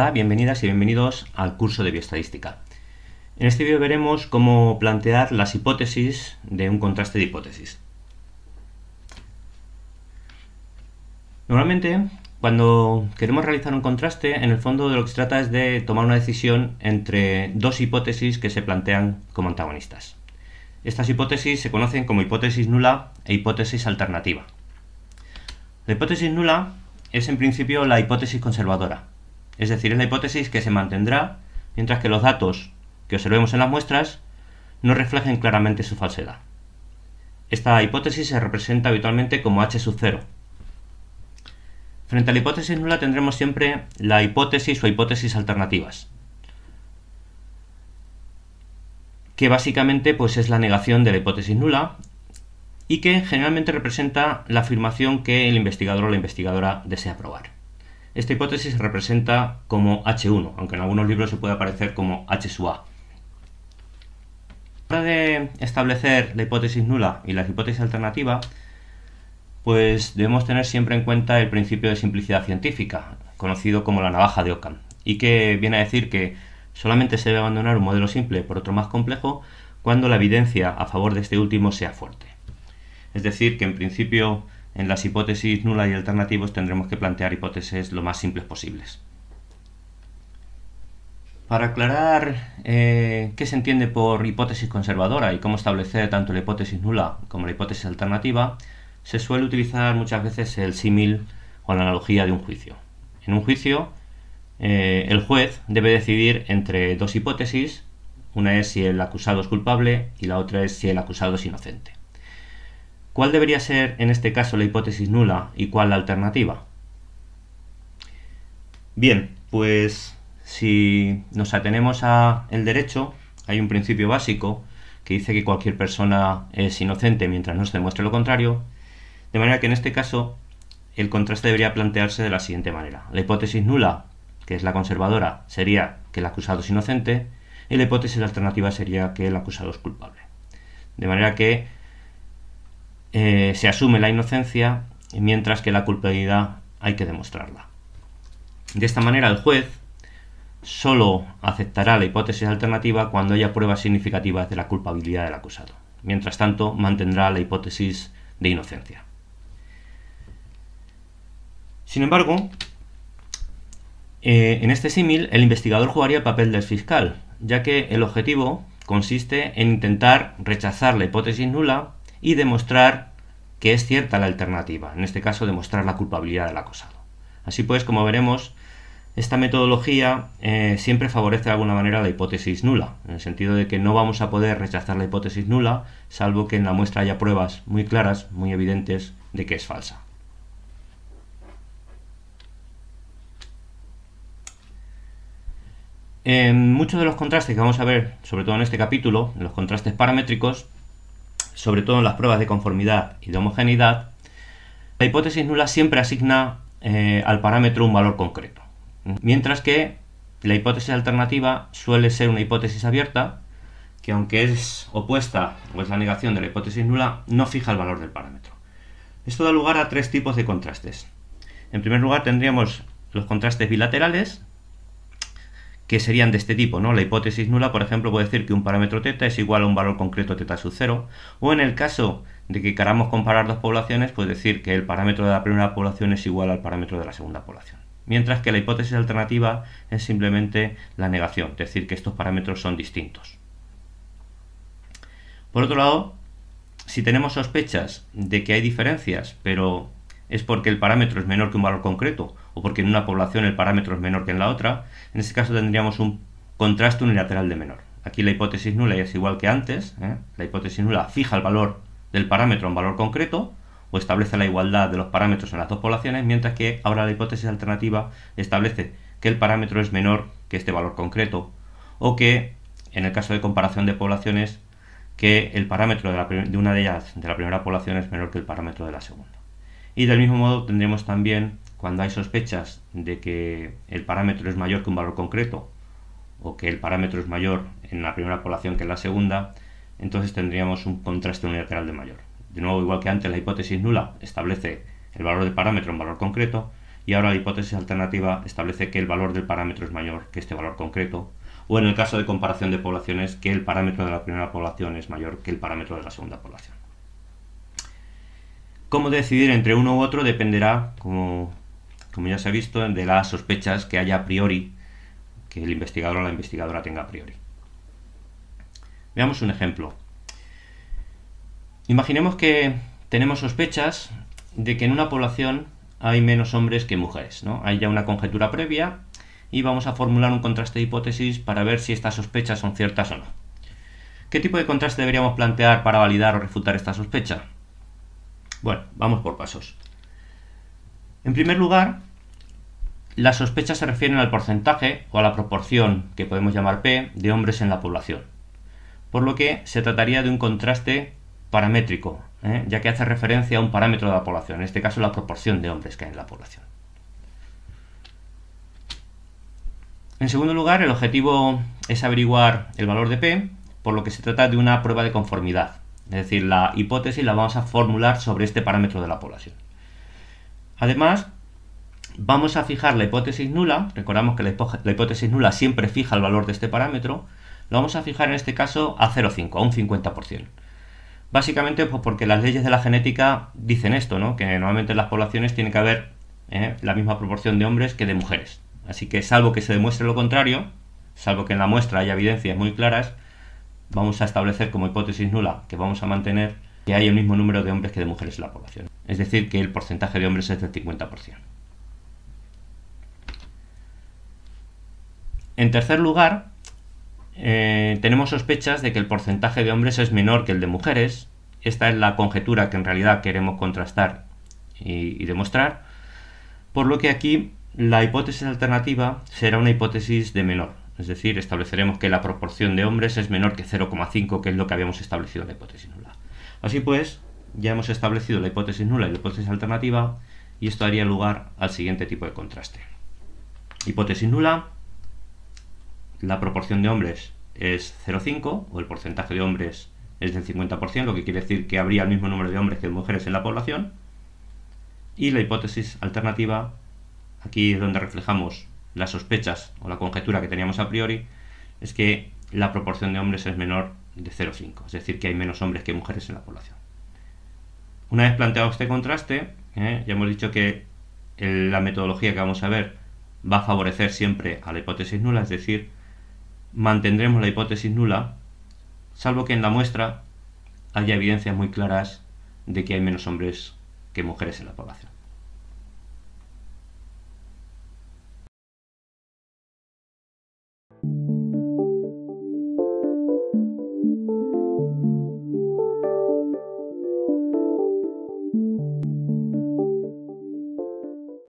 Hola, bienvenidas y bienvenidos al curso de bioestadística. En este vídeo veremos cómo plantear las hipótesis de un contraste de hipótesis. Normalmente, cuando queremos realizar un contraste, en el fondo de lo que se trata es de tomar una decisión entre dos hipótesis que se plantean como antagonistas. Estas hipótesis se conocen como hipótesis nula e hipótesis alternativa. La hipótesis nula es en principio la hipótesis conservadora, es decir, es la hipótesis que se mantendrá mientras que los datos que observemos en las muestras no reflejen claramente su falsedad. Esta hipótesis se representa habitualmente como H sub 0. Frente a la hipótesis nula tendremos siempre la hipótesis o hipótesis alternativas, que básicamente pues, es la negación de la hipótesis nula y que generalmente representa la afirmación que el investigador o la investigadora desea probar. Esta hipótesis se representa como H1, aunque en algunos libros se puede aparecer como H sub A. Para de establecer la hipótesis nula y la hipótesis alternativa pues debemos tener siempre en cuenta el principio de simplicidad científica, conocido como la navaja de Occam, y que viene a decir que solamente se debe abandonar un modelo simple por otro más complejo cuando la evidencia a favor de este último sea fuerte. Es decir, que en principio en las hipótesis nula y alternativas tendremos que plantear hipótesis lo más simples posibles. Para aclarar eh, qué se entiende por hipótesis conservadora y cómo establecer tanto la hipótesis nula como la hipótesis alternativa, se suele utilizar muchas veces el símil o la analogía de un juicio. En un juicio, eh, el juez debe decidir entre dos hipótesis, una es si el acusado es culpable y la otra es si el acusado es inocente. ¿Cuál debería ser en este caso la hipótesis nula y cuál la alternativa? Bien, pues si nos atenemos a el derecho, hay un principio básico que dice que cualquier persona es inocente mientras no se demuestre lo contrario, de manera que en este caso el contraste debería plantearse de la siguiente manera. La hipótesis nula, que es la conservadora, sería que el acusado es inocente, y la hipótesis alternativa sería que el acusado es culpable. De manera que eh, se asume la inocencia, mientras que la culpabilidad hay que demostrarla. De esta manera, el juez solo aceptará la hipótesis alternativa cuando haya pruebas significativas de la culpabilidad del acusado. Mientras tanto, mantendrá la hipótesis de inocencia. Sin embargo, eh, en este símil, el investigador jugaría el papel del fiscal, ya que el objetivo consiste en intentar rechazar la hipótesis nula y demostrar que es cierta la alternativa, en este caso demostrar la culpabilidad del acosado. Así pues, como veremos, esta metodología eh, siempre favorece de alguna manera la hipótesis nula, en el sentido de que no vamos a poder rechazar la hipótesis nula, salvo que en la muestra haya pruebas muy claras, muy evidentes, de que es falsa. En muchos de los contrastes que vamos a ver, sobre todo en este capítulo, los contrastes paramétricos, sobre todo en las pruebas de conformidad y de homogeneidad, la hipótesis nula siempre asigna eh, al parámetro un valor concreto. Mientras que la hipótesis alternativa suele ser una hipótesis abierta, que aunque es opuesta o es la negación de la hipótesis nula, no fija el valor del parámetro. Esto da lugar a tres tipos de contrastes. En primer lugar tendríamos los contrastes bilaterales, que serían de este tipo, ¿no? La hipótesis nula, por ejemplo, puede decir que un parámetro teta es igual a un valor concreto teta sub cero, o en el caso de que queramos comparar dos poblaciones, puede decir que el parámetro de la primera población es igual al parámetro de la segunda población. Mientras que la hipótesis alternativa es simplemente la negación, es decir, que estos parámetros son distintos. Por otro lado, si tenemos sospechas de que hay diferencias, pero es porque el parámetro es menor que un valor concreto o porque en una población el parámetro es menor que en la otra, en ese caso tendríamos un contraste unilateral de menor. Aquí la hipótesis nula es igual que antes, ¿eh? la hipótesis nula fija el valor del parámetro en valor concreto o establece la igualdad de los parámetros en las dos poblaciones, mientras que ahora la hipótesis alternativa establece que el parámetro es menor que este valor concreto o que, en el caso de comparación de poblaciones, que el parámetro de, una de ellas, de la primera población, es menor que el parámetro de la segunda. Y del mismo modo tendremos también cuando hay sospechas de que el parámetro es mayor que un valor concreto o que el parámetro es mayor en la primera población que en la segunda, entonces tendríamos un contraste unilateral de mayor. De nuevo, igual que antes, la hipótesis nula establece el valor del parámetro en valor concreto y ahora la hipótesis alternativa establece que el valor del parámetro es mayor que este valor concreto o en el caso de comparación de poblaciones que el parámetro de la primera población es mayor que el parámetro de la segunda población. Cómo decidir entre uno u otro dependerá, como como ya se ha visto, de las sospechas que haya a priori, que el investigador o la investigadora tenga a priori. Veamos un ejemplo. Imaginemos que tenemos sospechas de que en una población hay menos hombres que mujeres, ¿no? Hay ya una conjetura previa y vamos a formular un contraste de hipótesis para ver si estas sospechas son ciertas o no. ¿Qué tipo de contraste deberíamos plantear para validar o refutar esta sospecha? Bueno, vamos por pasos. En primer lugar, las sospechas se refieren al porcentaje o a la proporción, que podemos llamar P, de hombres en la población, por lo que se trataría de un contraste paramétrico, ¿eh? ya que hace referencia a un parámetro de la población, en este caso la proporción de hombres que hay en la población. En segundo lugar, el objetivo es averiguar el valor de P, por lo que se trata de una prueba de conformidad, es decir, la hipótesis la vamos a formular sobre este parámetro de la población. Además, vamos a fijar la hipótesis nula, recordamos que la hipótesis nula siempre fija el valor de este parámetro, lo vamos a fijar en este caso a 0,5, a un 50%. Básicamente pues, porque las leyes de la genética dicen esto, ¿no? que normalmente en las poblaciones tiene que haber ¿eh? la misma proporción de hombres que de mujeres. Así que salvo que se demuestre lo contrario, salvo que en la muestra haya evidencias muy claras, vamos a establecer como hipótesis nula que vamos a mantener que hay el mismo número de hombres que de mujeres en la población. Es decir, que el porcentaje de hombres es del 50%. En tercer lugar, eh, tenemos sospechas de que el porcentaje de hombres es menor que el de mujeres. Esta es la conjetura que en realidad queremos contrastar y, y demostrar. Por lo que aquí la hipótesis alternativa será una hipótesis de menor. Es decir, estableceremos que la proporción de hombres es menor que 0,5, que es lo que habíamos establecido en la hipótesis nula. Así pues, ya hemos establecido la hipótesis nula y la hipótesis alternativa y esto daría lugar al siguiente tipo de contraste. Hipótesis nula, la proporción de hombres es 0,5 o el porcentaje de hombres es del 50%, lo que quiere decir que habría el mismo número de hombres que de mujeres en la población. Y la hipótesis alternativa, aquí es donde reflejamos las sospechas o la conjetura que teníamos a priori, es que la proporción de hombres es menor de 0,5, es decir, que hay menos hombres que mujeres en la población. Una vez planteado este contraste, ¿eh? ya hemos dicho que la metodología que vamos a ver va a favorecer siempre a la hipótesis nula, es decir, mantendremos la hipótesis nula, salvo que en la muestra haya evidencias muy claras de que hay menos hombres que mujeres en la población.